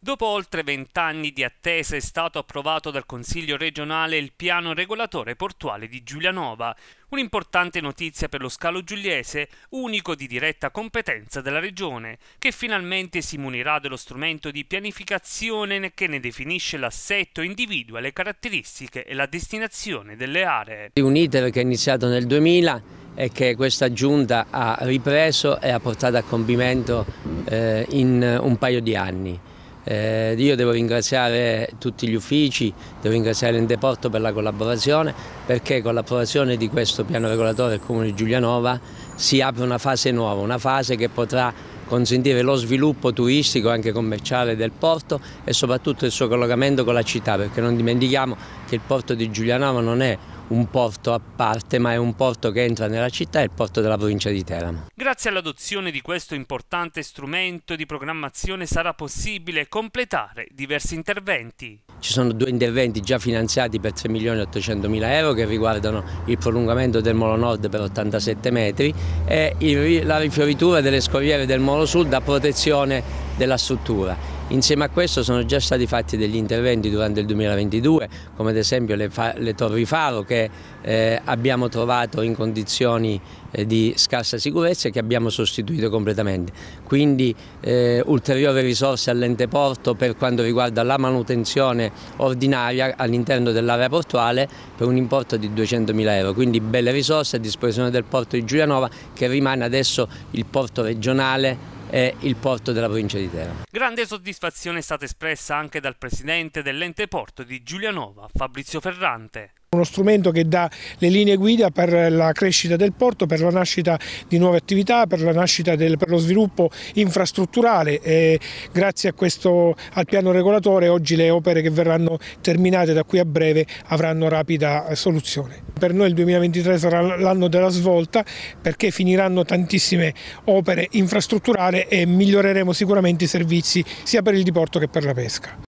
Dopo oltre vent'anni di attesa è stato approvato dal Consiglio regionale il piano regolatore portuale di Giulianova, un'importante notizia per lo scalo giuliese, unico di diretta competenza della regione, che finalmente si munirà dello strumento di pianificazione che ne definisce l'assetto, individua le caratteristiche e la destinazione delle aree. Un iter che è iniziato nel 2000 e che questa giunta ha ripreso e ha portato a compimento eh, in un paio di anni. Eh, io devo ringraziare tutti gli uffici, devo ringraziare l'Endeporto per la collaborazione perché con l'approvazione di questo piano regolatore del Comune di Giulianova si apre una fase nuova, una fase che potrà consentire lo sviluppo turistico e anche commerciale del porto e soprattutto il suo collocamento con la città perché non dimentichiamo che il porto di Giulianova non è un porto a parte, ma è un porto che entra nella città, è il porto della provincia di Teramo. Grazie all'adozione di questo importante strumento di programmazione sarà possibile completare diversi interventi. Ci sono due interventi già finanziati per 3 milioni e 800 mila euro che riguardano il prolungamento del Molo Nord per 87 metri e la rifioritura delle scorriere del Molo Sud a protezione della struttura. Insieme a questo sono già stati fatti degli interventi durante il 2022, come ad esempio le, le torri faro che eh, abbiamo trovato in condizioni eh, di scarsa sicurezza e che abbiamo sostituito completamente. Quindi eh, ulteriori risorse all'ente porto per quanto riguarda la manutenzione ordinaria all'interno dell'area portuale per un importo di 200.000 euro. Quindi belle risorse a disposizione del porto di Giulianova che rimane adesso il porto regionale è il porto della provincia di Teramo. Grande soddisfazione è stata espressa anche dal presidente dell'ente porto di Giulianova, Fabrizio Ferrante. Uno strumento che dà le linee guida per la crescita del porto, per la nascita di nuove attività, per, del, per lo sviluppo infrastrutturale. E grazie questo, al piano regolatore oggi le opere che verranno terminate da qui a breve avranno rapida eh, soluzione. Per noi il 2023 sarà l'anno della svolta perché finiranno tantissime opere infrastrutturali e miglioreremo sicuramente i servizi sia per il diporto che per la pesca.